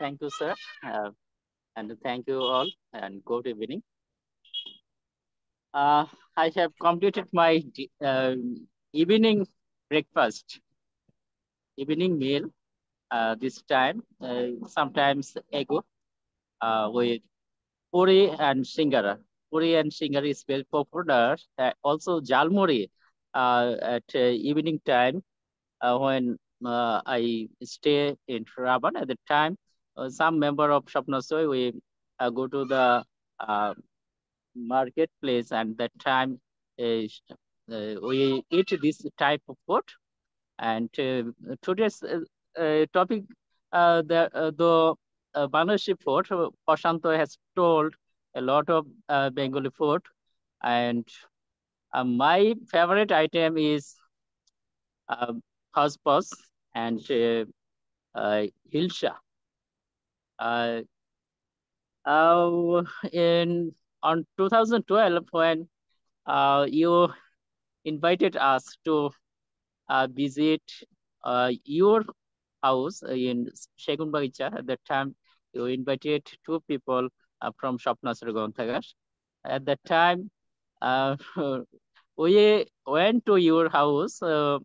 Thank you, sir. Uh, and thank you all and good evening. Uh, I have completed my uh, evening breakfast, evening meal uh, this time, uh, sometimes ago, uh, with puri and singara. Puri and singara is very popular. Uh, also, jalmuri at evening time when I stay in Raban at the time, uh, some member of Shopnosoy, we uh, go to the uh, marketplace and that time we eat this type of food. And today's topic, the, the uh, Banerjee food, Pashanto has told a lot of Bengali food. And uh, my favorite item is uh, and uh, uh, hilsha. Uh, uh, in on 2012 when uh, you invited us to uh, visit uh, your house in Shegun Bagicha. At that time, you invited two people uh, from Shopnasar Gonthagar. At that time, uh, we went to your house, uh,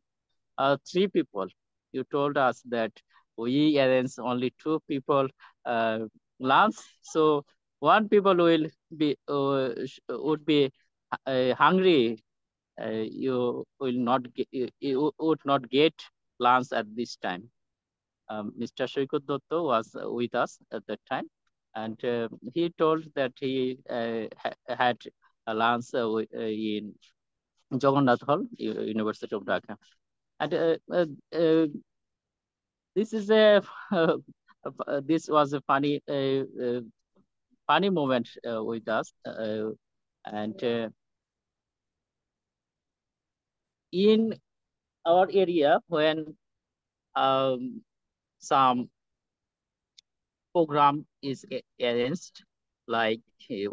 uh, three people. You told us that we arrange only two people uh, So one people will be uh, would be uh, hungry. Uh, you will not get, you would not get lunch at this time. Um, Mr. Shrikud was with us at that time, and uh, he told that he uh, had a lunch in Jagannath Hall, University of Dhaka. And this is a this was a funny funny moment uh, with us uh, and uh, in our area when um, some program is arranged like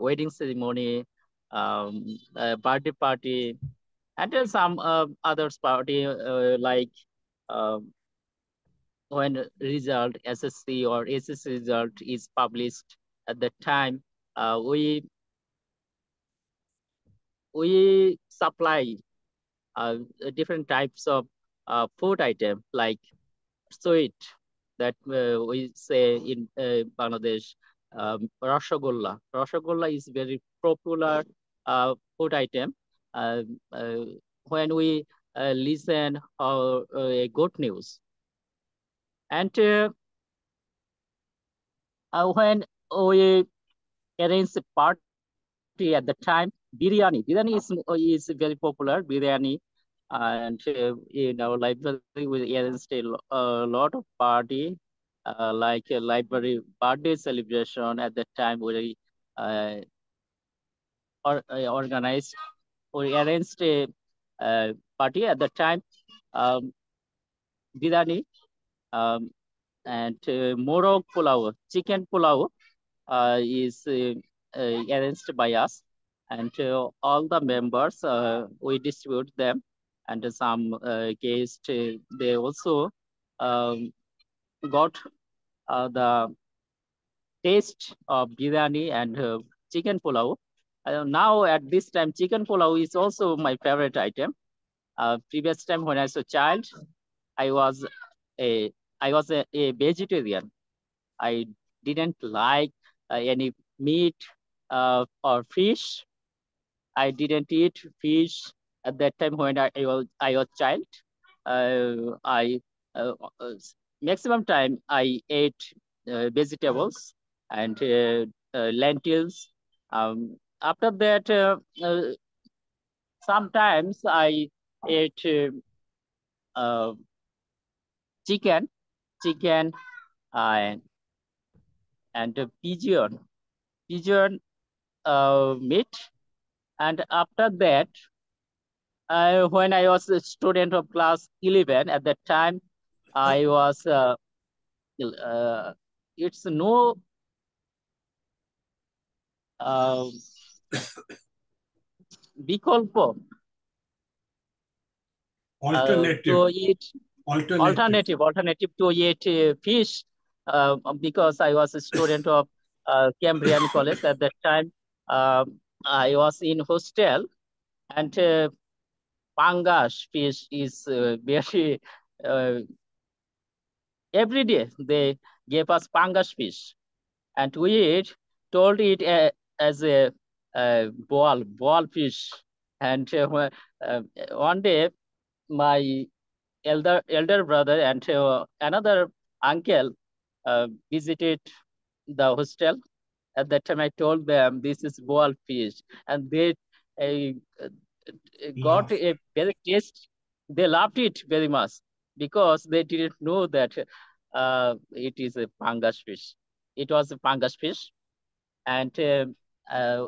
wedding ceremony um, birthday party and then some uh, others party uh, like um, when result SSC or SSC result is published at that time, uh, we we supply uh, different types of uh, food item like sweet that uh, we say in uh, Bangladesh, um, Rasagolla is very popular uh, food item. Uh, uh, when we uh, listen or uh, good news and uh, when we arrange a party at the time, biryani, biryani is, is very popular, biryani. And uh, in our library, we arranged a, lot of party, uh, like a library birthday celebration at the time we uh, or, uh, organized or arranged a uh, party at the time um, um, and uh, morog pulao, chicken pulao uh, is uh, uh arranged by us. And uh, all the members, uh, we distribute them. And some guests, they also um, got the taste of biryani and chicken pulao. now at this time, chicken pulao is also my favorite item. previous time when I was a child, I was a I was a, a vegetarian. I didn't like uh, any meat uh, or fish. I didn't eat fish at that time when I, I was I was child. Uh, I uh, uh maximum time I ate uh, vegetables and uh, uh, lentils. Um, after that, sometimes I ate chicken chicken uh, and and pigeon pigeon uh, meat and after that when i was a student of class 11 at that time i was uh, uh, it's no uh, um, বিকল্প alternative uh, Alternative. alternative, alternative to eat uh, fish uh, because I was a student of uh, Cambrian College at that time. Uh, I was in hostel and uh, fish is uh, very, uh, every day they gave us pangas fish and we eat, told it as a, a ball, ball fish. And one day my elder elder brother and uh, another uncle uh, visited the hostel. At that time, I told them this is boiled fish, and they uh, got yeah. a very taste. They loved it very much because they didn't know that uh, it is a pangas fish. It was a pangas fish, and uh, uh,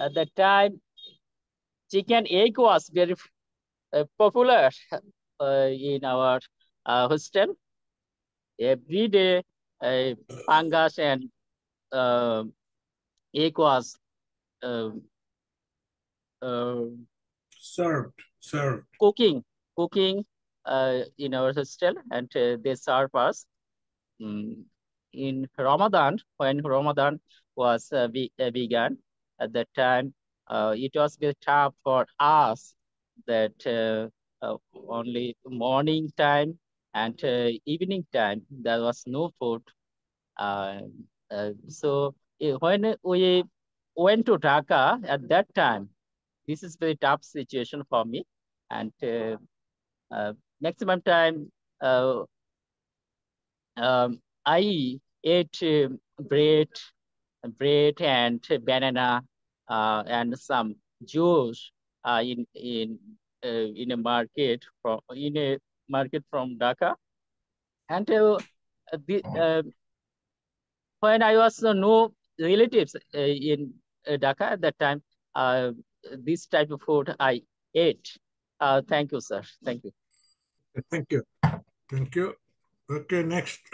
at that time, chicken egg was very uh, popular in our uh, hostel. Every day, uh, pangas and uh, egg was um, um, served, served. Cooking, cooking uh, in our hostel and uh, they serve us. Mm in Ramadan, when Ramadan was be, uh, began at that time, uh, it was very tough for us that uh, only morning time and uh, evening time, there was no food. Uh, so eh, when we went to Dhaka at that time, this is very tough situation for me. And maximum time, um, I ate bread, bread and banana, uh, and some juice uh, in in uh, in a market from in a market from Dhaka, and uh, the, oh. uh, when I was no relatives in Dhaka at that time, this type of food I ate. thank you, sir. Thank you. Thank you. Thank you. Okay, next.